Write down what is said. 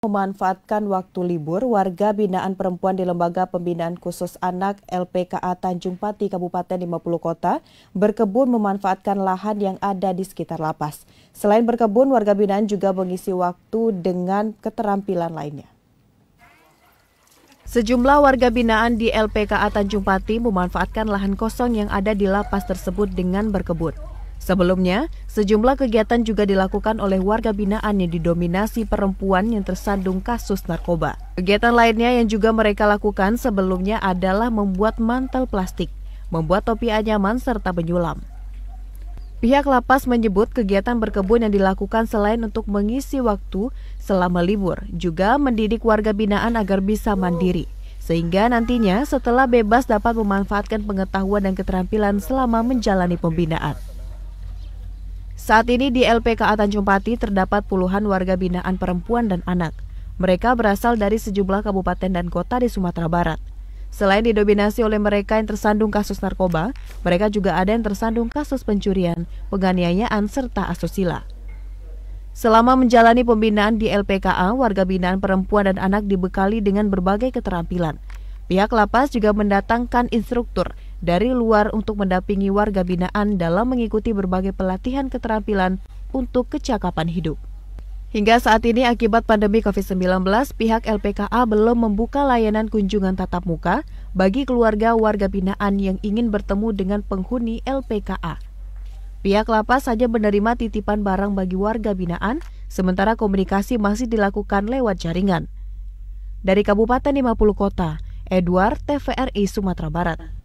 Memanfaatkan waktu libur, warga binaan perempuan di Lembaga Pembinaan Khusus Anak LPKA Tanjung Pati Kabupaten 50 Kota berkebun memanfaatkan lahan yang ada di sekitar lapas. Selain berkebun, warga binaan juga mengisi waktu dengan keterampilan lainnya. Sejumlah warga binaan di LPKA Tanjung Pati memanfaatkan lahan kosong yang ada di lapas tersebut dengan berkebun. Sebelumnya, sejumlah kegiatan juga dilakukan oleh warga binaan yang didominasi perempuan yang tersandung kasus narkoba. Kegiatan lainnya yang juga mereka lakukan sebelumnya adalah membuat mantel plastik, membuat topi anyaman, serta menyulam. Pihak lapas menyebut kegiatan berkebun yang dilakukan selain untuk mengisi waktu selama libur, juga mendidik warga binaan agar bisa mandiri, sehingga nantinya setelah bebas dapat memanfaatkan pengetahuan dan keterampilan selama menjalani pembinaan. Saat ini di LPKA Tanjung Pati terdapat puluhan warga binaan perempuan dan anak. Mereka berasal dari sejumlah kabupaten dan kota di Sumatera Barat. Selain didominasi oleh mereka yang tersandung kasus narkoba, mereka juga ada yang tersandung kasus pencurian, penganiayaan, serta asusila. Selama menjalani pembinaan di LPKA, warga binaan perempuan dan anak dibekali dengan berbagai keterampilan. Pihak lapas juga mendatangkan instruktur dari luar untuk mendampingi warga binaan dalam mengikuti berbagai pelatihan keterampilan untuk kecakapan hidup. Hingga saat ini akibat pandemi COVID-19, pihak LPKA belum membuka layanan kunjungan tatap muka bagi keluarga warga binaan yang ingin bertemu dengan penghuni LPKA. Pihak lapas saja menerima titipan barang bagi warga binaan, sementara komunikasi masih dilakukan lewat jaringan. Dari Kabupaten 50 Kota, Edward TVRI Sumatera Barat.